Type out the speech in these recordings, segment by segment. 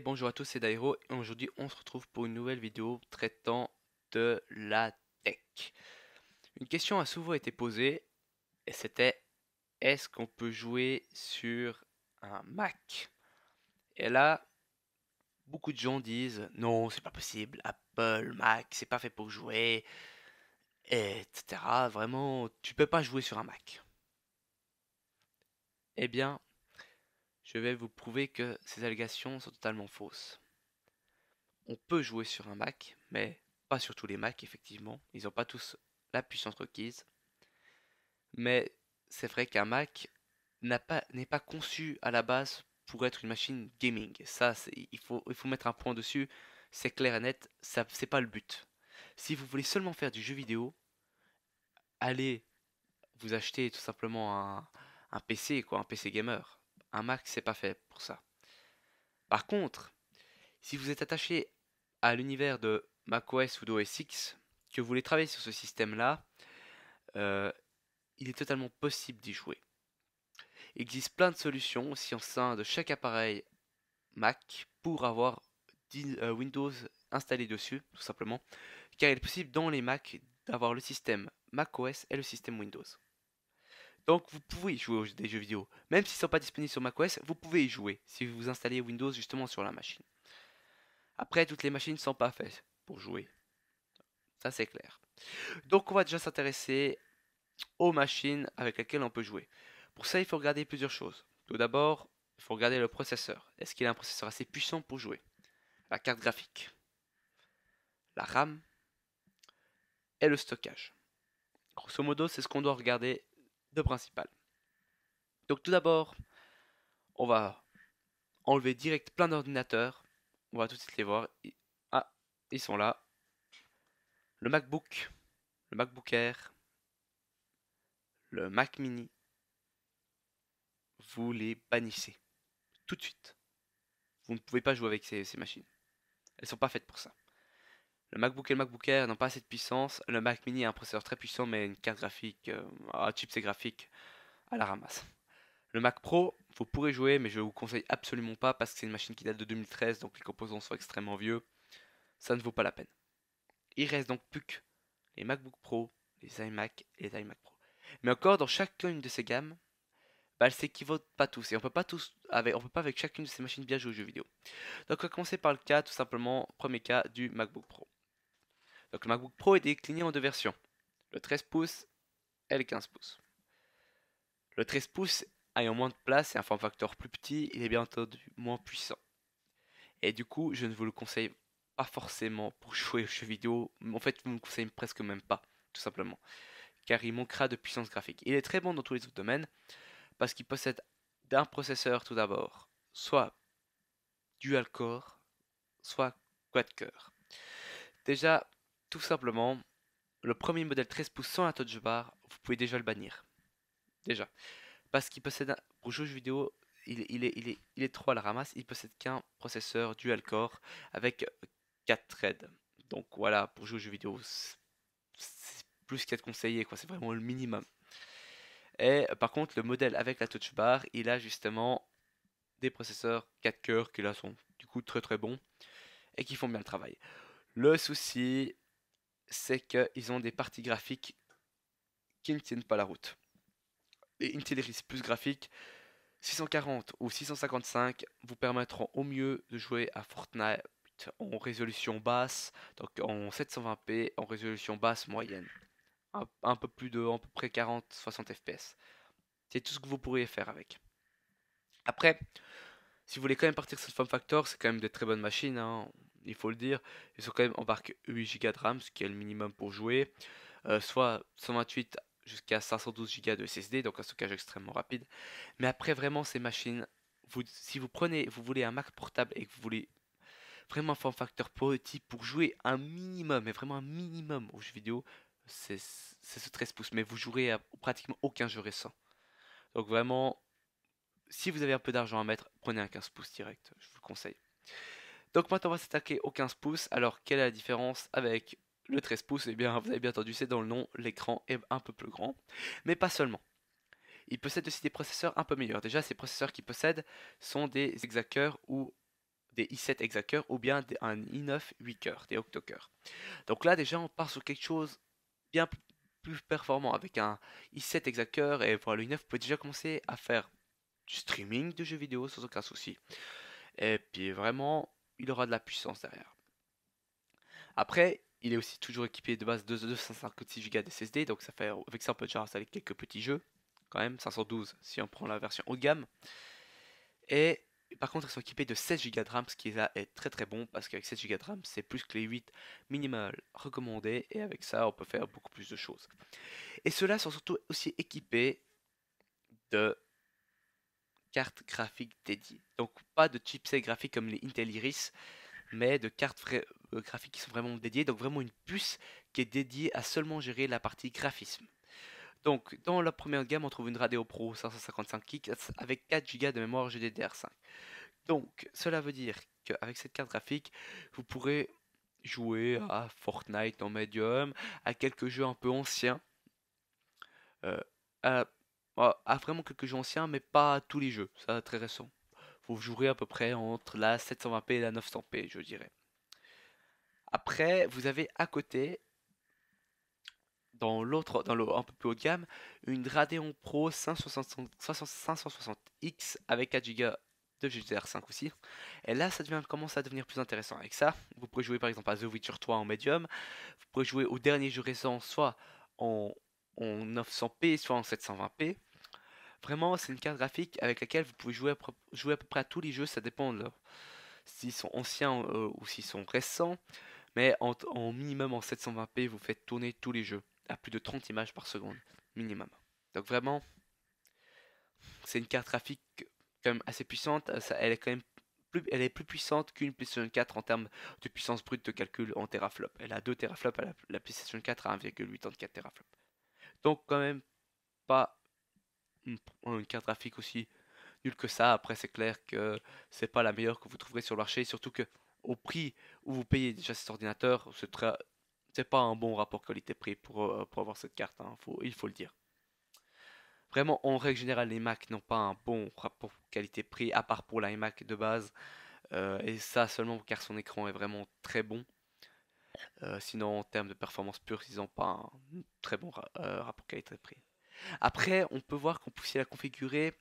bonjour à tous, c'est Dairo et aujourd'hui on se retrouve pour une nouvelle vidéo traitant de la tech. Une question a souvent été posée et c'était est-ce qu'on peut jouer sur un Mac Et là, beaucoup de gens disent non, c'est pas possible, Apple, Mac, c'est pas fait pour jouer, etc. Vraiment, tu peux pas jouer sur un Mac. Eh bien, je vais vous prouver que ces allégations sont totalement fausses. On peut jouer sur un Mac, mais pas sur tous les Macs, effectivement. Ils n'ont pas tous la puissance requise. Mais c'est vrai qu'un Mac n'est pas, conçu à la base pour être une machine gaming. Ça, il faut, mettre un point dessus. C'est clair et net, ça, n'est pas le but. Si vous voulez seulement faire du jeu vidéo, allez vous acheter tout simplement un, un PC, quoi, un PC gamer. Un Mac, c'est pas fait pour ça. Par contre, si vous êtes attaché à l'univers de macOS ou d'OS X, que vous voulez travailler sur ce système-là, euh, il est totalement possible d'y jouer. Il existe plein de solutions aussi au sein de chaque appareil Mac pour avoir euh, Windows installé dessus, tout simplement, car il est possible dans les Mac d'avoir le système macOS et le système Windows. Donc vous pouvez jouer des jeux vidéo. Même s'ils ne sont pas disponibles sur macOS, vous pouvez y jouer si vous installez Windows justement sur la machine. Après, toutes les machines ne sont pas faites pour jouer. Ça c'est clair. Donc on va déjà s'intéresser aux machines avec lesquelles on peut jouer. Pour ça, il faut regarder plusieurs choses. Tout d'abord, il faut regarder le processeur. Est-ce qu'il a un processeur assez puissant pour jouer La carte graphique, la RAM et le stockage. Grosso modo, c'est ce qu'on doit regarder de principal. Donc tout d'abord, on va enlever direct plein d'ordinateurs. On va tout de suite les voir. Ah, ils sont là. Le MacBook, le MacBook Air, le Mac Mini. Vous les bannissez. Tout de suite. Vous ne pouvez pas jouer avec ces, ces machines. Elles sont pas faites pour ça. Le MacBook et le MacBook Air n'ont pas assez de puissance. Le Mac Mini a un processeur très puissant, mais une carte graphique, un euh, un chipset graphique à la ramasse. Le Mac Pro, vous pourrez jouer, mais je vous conseille absolument pas parce que c'est une machine qui date de 2013, donc les composants sont extrêmement vieux. Ça ne vaut pas la peine. Il reste donc plus que les MacBook Pro, les iMac et les iMac Pro. Mais encore, dans chacune de ces gammes, bah, ne s'équivautent pas tous. Et on peut pas tous, avec, on peut pas avec chacune de ces machines bien jouer aux jeux vidéo. Donc on va commencer par le cas, tout simplement, premier cas du MacBook Pro. Donc le MacBook Pro est décliné en deux versions, le 13 pouces et le 15 pouces. Le 13 pouces ayant moins de place et un form factor plus petit, il est bien entendu moins puissant. Et du coup, je ne vous le conseille pas forcément pour jouer aux jeux vidéo. En fait, je ne vous le conseille presque même pas, tout simplement. Car il manquera de puissance graphique. Il est très bon dans tous les autres domaines, parce qu'il possède d'un processeur tout d'abord, soit dual core, soit quad core. Déjà, tout simplement, le premier modèle 13 pouces sans la touch bar, vous pouvez déjà le bannir. Déjà. Parce qu'il possède, un, pour jouer vidéo, il, est, il, est, il est trop à la ramasse, il possède qu'un processeur dual-core avec 4 euh, threads. Donc voilà, pour jouer aux jeux vidéo, c'est plus qu'à te conseiller, quoi. c'est vraiment le minimum. Et par contre, le modèle avec la touch bar, il a justement des processeurs 4 coeurs qui là sont du coup très très bons et qui font bien le travail. Le souci, c'est qu'ils ont des parties graphiques qui ne tiennent pas la route. Et Iris Plus graphique 640 ou 655 vous permettront au mieux de jouer à Fortnite en résolution basse, donc en 720p, en résolution basse moyenne. Un, peu plus de à peu près 40-60 fps. C'est tout ce que vous pourriez faire avec. Après, si vous voulez quand même partir sur le Form Factor, c'est quand même des très bonnes machines. Hein il faut le dire, ils sont quand même embarqués 8 Go de RAM, ce qui est le minimum pour jouer, euh, soit 128 jusqu'à 512 Go de SSD, donc un stockage extrêmement rapide. Mais après, vraiment, ces machines, si vous prenez, vous voulez un Mac portable et que vous voulez vraiment un form factor petit pour jouer un minimum, mais vraiment un minimum aux jeux vidéo, c'est ce 13 pouces. Mais vous jouerez à pratiquement aucun jeu récent. Donc vraiment, si vous avez un peu d'argent à mettre, prenez un 15 pouces direct, je vous le conseille. Donc maintenant on va s'attaquer au 15 pouces. Alors quelle est la différence avec le 13 pouces Eh bien vous avez bien entendu, c'est dans le nom, l'écran est un peu plus grand. Mais pas seulement. Il possède aussi des processeurs un peu meilleurs. Déjà ces processeurs qu'il possède sont des exacteurs ou des i7 hexacœurs ou bien un i9 8 cœurs, des octocœurs. Donc là déjà on part sur quelque chose bien plus performant avec un i7 hexacœur et voilà le i9 peut déjà commencer à faire du streaming de jeux vidéo sans aucun souci. Et puis vraiment, il aura de la puissance derrière. Après, il est aussi toujours équipé de base de 256 Go de SSD, donc ça fait avec ça on peut déjà installer quelques petits jeux, quand même, 512 si on prend la version haut de gamme. Et par contre, ils sont équipés de 16 Go de RAM, ce qui est très très bon parce qu'avec 16 Go de RAM, c'est plus que les 8 minimales recommandées et avec ça, on peut faire beaucoup plus de choses. Et ceux-là sont surtout aussi équipés de carte graphique dédiée. Donc pas de chipset graphique comme les Intel Iris, mais de cartes euh, graphiques qui sont vraiment dédiées. Donc vraiment une puce qui est dédiée à seulement gérer la partie graphisme. Donc dans la première gamme, on trouve une radio Pro 555 Kick avec 4 Go de mémoire GDDR5. Donc cela veut dire qu'avec cette carte graphique, vous pourrez jouer à Fortnite en medium à quelques jeux un peu anciens, euh, à a bah, ah, vraiment quelques jeux anciens, mais pas tous les jeux. Ça, très récent. vous jouerez à peu près entre la 720p et la 900p, je dirais. Après, vous avez à côté, dans l'autre, dans le un peu plus haut de gamme, une Radeon Pro 560, x avec 4 Go de GDDR5 aussi. Et là, ça devient, commence à devenir plus intéressant. Avec ça, vous pouvez jouer par exemple à The Witcher 3 en médium, vous pouvez jouer au dernier jeux récents soit en en 900p, soit en 720p. Vraiment, c'est une carte graphique avec laquelle vous pouvez jouer à, jouer à peu près à tous les jeux, ça dépend s'ils sont anciens euh, ou s'ils sont récents. Mais en, minimum en 720p, vous faites tourner tous les jeux à plus de 30 images par seconde, minimum. Donc vraiment, c'est une carte graphique quand même assez puissante. Euh, elle est quand même plus, elle est plus puissante qu'une PlayStation 4 en termes de puissance brute de calcul en teraflop. Elle a 2 teraflops, la, la PlayStation 4 a 1,84 teraflop. Donc quand même pas une carte graphique aussi nulle que ça. Après c'est clair que c'est pas la meilleure que vous trouverez sur le marché, surtout que au prix où vous payez déjà cet ordinateur, c'est pas un bon rapport qualité-prix pour, euh, pour, avoir cette carte, hein. il faut le dire. Vraiment, en règle générale, les Mac n'ont pas un bon rapport qualité-prix, à part pour l'iMac de base. Euh, et ça seulement car son écran est vraiment très bon. Euh, sinon, en termes de performance pure, ils n'ont pas un très bon euh, rapport qualité-prix. Après, on peut voir qu'on peut aussi la configurer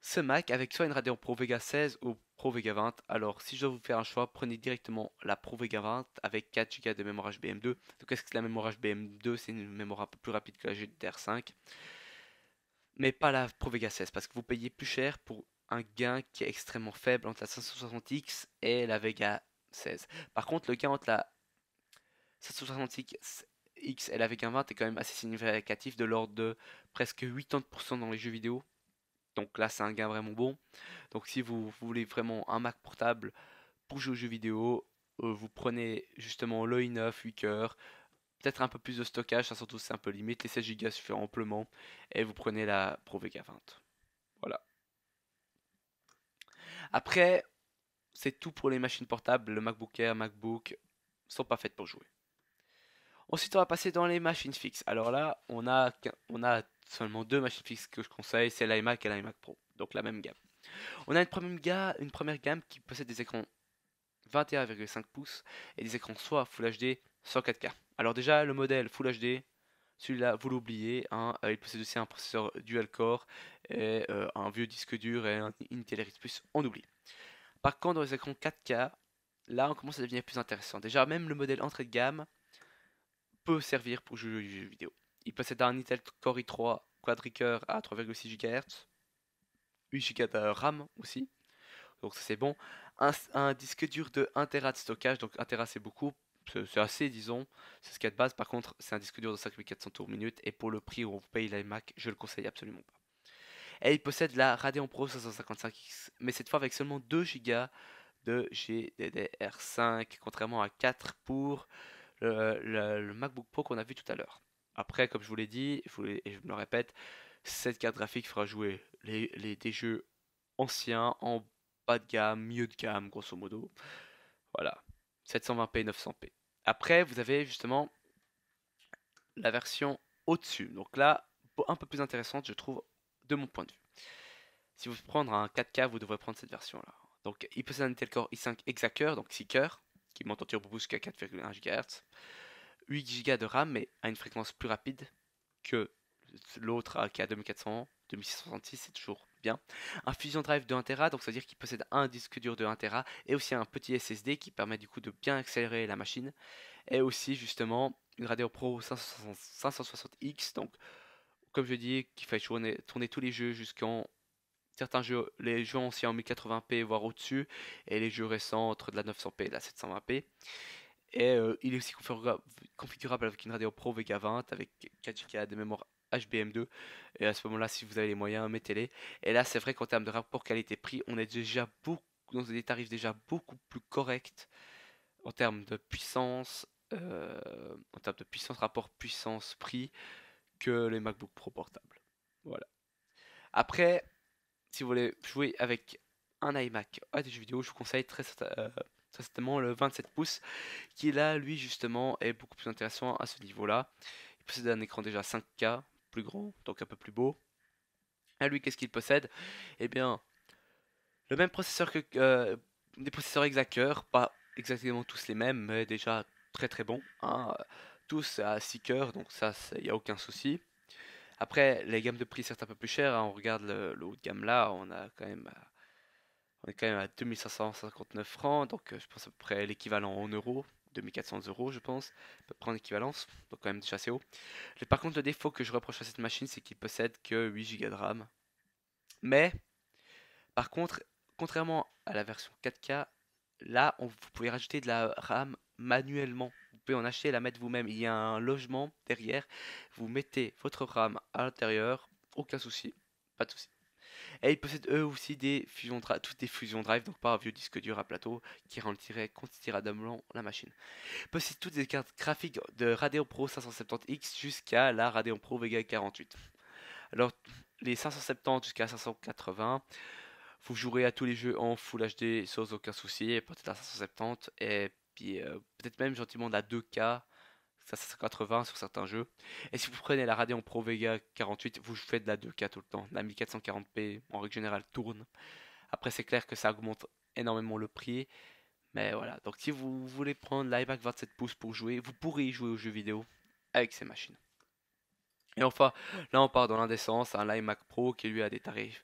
ce Mac avec soit une Radeon Pro Vega 16 ou Pro Vega 20. Alors, si je dois vous faire un choix, prenez directement la Pro Vega 20 avec 4 Go de mémoire HBM2. Donc, est-ce que la mémoire HBM2 c'est une mémoire un peu plus rapide que la GDDR5 Mais pas la Pro Vega 16 parce que vous payez plus cher pour un gain qui est extrêmement faible entre la 560X et la Vega 16. Par contre, le gain entre la 760X, xl avec un 20 est quand même assez significatif de l'ordre de presque 80% dans les jeux vidéo. Donc là, c'est un gain vraiment bon. Donc si vous, voulez vraiment un Mac portable pour jouer aux jeux vidéo, euh, vous prenez justement le i9 8 coeurs, peut-être un peu plus de stockage, ça surtout c'est un peu limite, les 16 Go suffisent amplement, et vous prenez la Pro VK20. Voilà. Après, c'est tout pour les machines portables, le MacBook Air, MacBook, sont pas faites pour jouer. Ensuite, on va passer dans les machines fixes. Alors là, on a, on a seulement deux machines fixes que je conseille, c'est l'iMac et l'iMac Pro, donc la même gamme. On a une première, gamme, une première gamme qui possède des écrans 21,5 pouces et des écrans soit Full HD, soit 4K. Alors déjà, le modèle Full HD, celui-là, vous l'oubliez, hein, euh, il possède aussi un processeur dual-core, et euh, un vieux disque dur et un Intel Plus, on oublie. Par contre, dans les écrans 4K, là, on commence à devenir plus intéressant. Déjà, même le modèle entrée de gamme, servir pour jouer aux jeux vidéo. Il possède un Intel Core i3 quadricœur à 3,6 GHz, 8 Go de RAM aussi, donc c'est bon. Un, disque dur de 1 Tera de stockage, donc 1 Tera c'est beaucoup, c'est assez disons, c'est ce qu'il y a de base. Par contre, c'est un disque dur de 5400 tours minute et pour le prix où on vous paye Mac je le conseille absolument pas. Et il possède la Radeon Pro 555X, mais cette fois avec seulement 2 Go de GDDR5, contrairement à 4 pour le, MacBook Pro qu'on a vu tout à l'heure. Après, comme je vous l'ai dit, je et je me le répète, cette carte graphique fera jouer les, des jeux anciens, en bas de gamme, mieux de gamme, grosso modo. Voilà, 720p, 900p. Après, vous avez justement la version au-dessus. Donc là, un peu plus intéressante, je trouve, de mon point de vue. Si vous prenez un 4K, vous devrez prendre cette version-là. Donc, il possède un Intel Core i5 hexa donc 6 cœurs, qui monte en turbo boost 4,1 GHz. 8 Go de RAM, mais à une fréquence plus rapide que l'autre euh, qui est à 2400, 2666, c'est toujours bien. Un Fusion Drive de 1 Tera, donc c'est-à-dire qu'il possède un disque dur de 1 Tera et aussi un petit SSD qui permet du coup de bien accélérer la machine. Et aussi justement une Radio Pro 560, x donc comme je dis, qu'il fait tourner tous les jeux jusqu'en certains jeux, les jeux anciens en 1080p voire au-dessus, et les jeux récents entre de la 900p et la 720p. Et euh, il est aussi configurable avec une radio Pro Vega 20 avec 4 k de mémoire HBM2. Et à ce moment-là, si vous avez les moyens, mettez-les. Et là, c'est vrai qu'en termes de rapport qualité-prix, on est déjà beaucoup, dans des tarifs déjà beaucoup plus corrects en termes de puissance, euh, en termes de puissance, rapport puissance-prix que les MacBook Pro portables. Voilà. Après, si vous voulez jouer avec un iMac à des jeux vidéo, je vous conseille très, euh, certainement le 27 pouces, qui là, lui, justement, est beaucoup plus intéressant à ce niveau-là. Il possède un écran déjà 5K, plus grand, donc un peu plus beau. À ah, lui, qu'est-ce qu'il possède Eh bien, le même processeur que euh, des processeurs exacteurs, pas exactement tous les mêmes, mais déjà très très bons. Ah, tous à 6 cœurs, donc ça, il n'y a aucun souci. Après, les gammes de prix, certes, un peu plus chères. Hein, on regarde le, haut de gamme là, on, a quand même euh, est quand même à 2559 francs, donc euh, je pense à peu près l'équivalent en euros. 2400 euros, je pense, près prendre équivalence, donc quand même déjà assez haut. par contre, le défaut que je reproche à cette machine, c'est qu'il possède que 8 Go de RAM. Mais, par contre, contrairement à la version 4K, là, vous pouvez rajouter de la RAM manuellement pouvez en acheter la mettre vous-même. Il y a un logement derrière. Vous mettez votre RAM à l'intérieur. Aucun souci. Pas de souci. Et ils possèdent eux aussi des fusion toutes des fusions drive, donc pas un vieux disque dur à plateau qui ralentirait considérablement la machine. Ils toutes les cartes graphiques de Radeon Pro 570X jusqu'à la Radeon Pro Vega 48. Alors, les 570 jusqu'à 580, vous jouerez à tous les jeux en Full HD sans aucun souci, et peut-être la 570 et puis euh, peut-être même gentiment à 2K, 580 sur certains jeux. Et si vous prenez la Radeon Pro Vega 48, vous faites de la 2K tout le temps. La 1440p en règle générale tourne. Après, c'est clair que ça augmente énormément le prix. Mais voilà, donc si vous voulez prendre l'iMac 27 pouces pour jouer, vous pourrez y jouer aux jeux vidéo avec ces machines. Et enfin, là on part dans l'indécence, un iMac Pro qui lui a des tarifs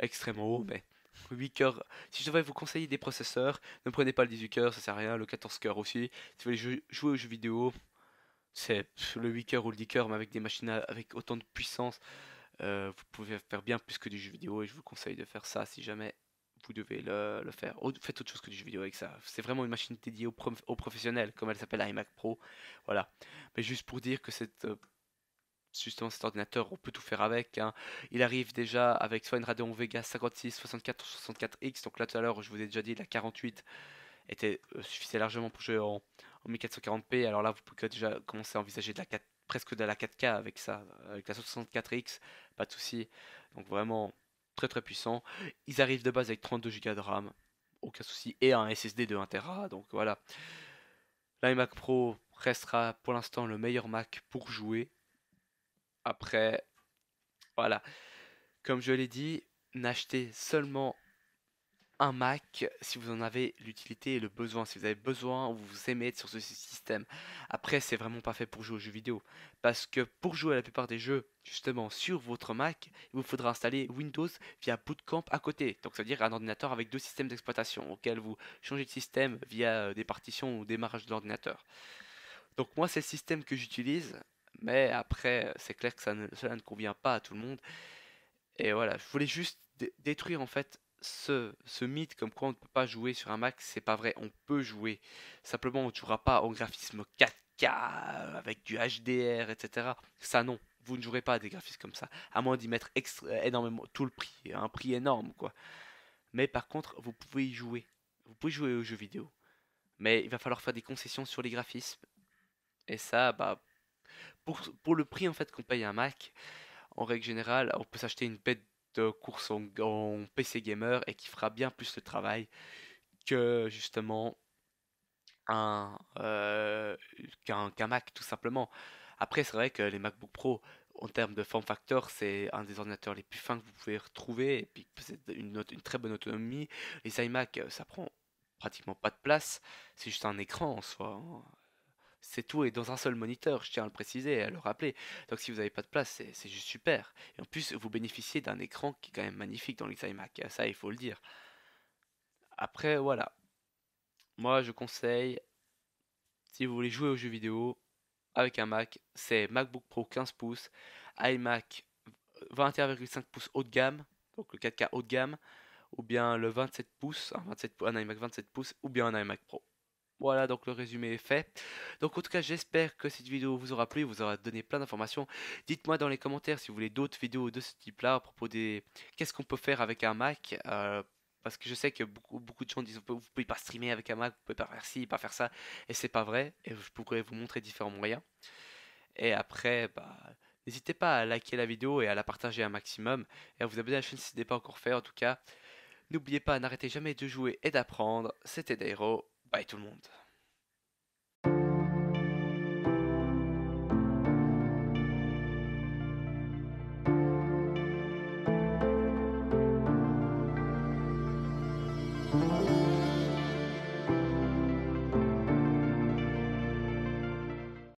extrêmement hauts, mais 8 cœurs. Si je devais vous conseiller des processeurs, ne prenez pas le 18 cœurs, ça sert à rien, le 14 cœurs aussi. Si vous voulez jouer aux jeux vidéo, c'est le 8 cœurs ou le 10 cœurs, mais avec des machines avec autant de puissance, euh, vous pouvez faire bien plus que du jeu vidéo et je vous conseille de faire ça si jamais vous devez le, faire. Faites autre chose que du jeu vidéo avec ça. C'est vraiment une machine dédiée aux, professionnel, professionnels, comme elle s'appelle iMac Pro. Voilà. Mais juste pour dire que cette. Euh, justement cet ordinateur, on peut tout faire avec. Hein. Il arrive déjà avec soit une Radeon Vega 56, 64, 64X. Donc là tout à l'heure, je vous ai déjà dit, la 48 était, euh, suffisait largement pour jouer en, 1440p. Alors là, vous pouvez déjà commencer à envisager de la presque de la 4K avec ça, avec la 64X, pas de souci. Donc vraiment très très puissant. Ils arrivent de base avec 32Go de RAM, aucun souci, et un SSD de 1TB. Donc voilà. L'iMac Pro restera pour l'instant le meilleur Mac pour jouer, après, voilà. Comme je l'ai dit, n'achetez seulement un Mac si vous en avez l'utilité et le besoin, si vous avez besoin ou vous aimez être sur ce système. Après, c'est vraiment pas fait pour jouer aux jeux vidéo parce que pour jouer à la plupart des jeux, justement sur votre Mac, il vous faudra installer Windows via Bootcamp à côté, donc c'est-à-dire un ordinateur avec deux systèmes d'exploitation auxquels vous changez de système via euh, des partitions ou démarrage de l'ordinateur. Donc, moi, c'est le système que j'utilise mais après, c'est clair que ça cela ne convient pas à tout le monde. Et voilà, je voulais juste détruire en fait ce, ce, mythe comme quoi on ne peut pas jouer sur un Mac, c'est pas vrai, on peut jouer. Simplement, on ne jouera pas au graphisme 4K euh, avec du HDR, etc. Ça, non, vous ne jouerez pas à des graphismes comme ça, à moins d'y mettre énormément tout le prix, hein, un prix énorme, quoi. Mais par contre, vous pouvez y jouer. Vous pouvez jouer aux jeux vidéo. Mais il va falloir faire des concessions sur les graphismes. Et ça, bah, pour, le prix en fait qu'on paye un Mac, en règle générale, on peut s'acheter une bête de course en, PC gamer et qui fera bien plus de travail que justement un euh, qu'un Mac tout simplement. Après, c'est vrai que les MacBook Pro, en termes de form factor, c'est un des ordinateurs les plus fins que vous pouvez retrouver. Et puis, c'est une, une, très bonne autonomie. Les iMac, ça prend pratiquement pas de place. C'est juste un écran en soi. Hein c'est tout et dans un seul moniteur, je tiens à le préciser et à le rappeler. Donc si vous n'avez pas de place, c'est juste super. Et en plus, vous bénéficiez d'un écran qui est quand même magnifique dans l'XiMac, hein, ça il faut le dire. Après, voilà. Moi, je conseille, si vous voulez jouer aux jeux vidéo avec un Mac, c'est MacBook Pro 15 pouces, iMac 21,5 pouces haut de gamme, donc le 4K haut de gamme, ou bien le 27 pouces, un iMac 27 pouces, ou bien un iMac Pro. Voilà, donc le résumé est fait. Donc en tout cas, j'espère que cette vidéo vous aura plu, vous aura donné plein d'informations. Dites-moi dans les commentaires si vous voulez d'autres vidéos de ce type-là à propos des... Qu'est-ce qu'on peut faire avec un Mac euh, Parce que je sais que beaucoup, beaucoup de gens disent vous pouvez pas streamer avec un Mac, vous pouvez pas faire ci, pas faire ça. Et c'est pas vrai, et je pourrais vous montrer différents moyens. Et après, bah... N'hésitez pas à liker la vidéo et à la partager un maximum, et à vous abonner à la chaîne si ce n'est pas encore fait en tout cas. N'oubliez pas, n'arrêtez jamais de jouer et d'apprendre. C'était Dairo, Bye tout le monde.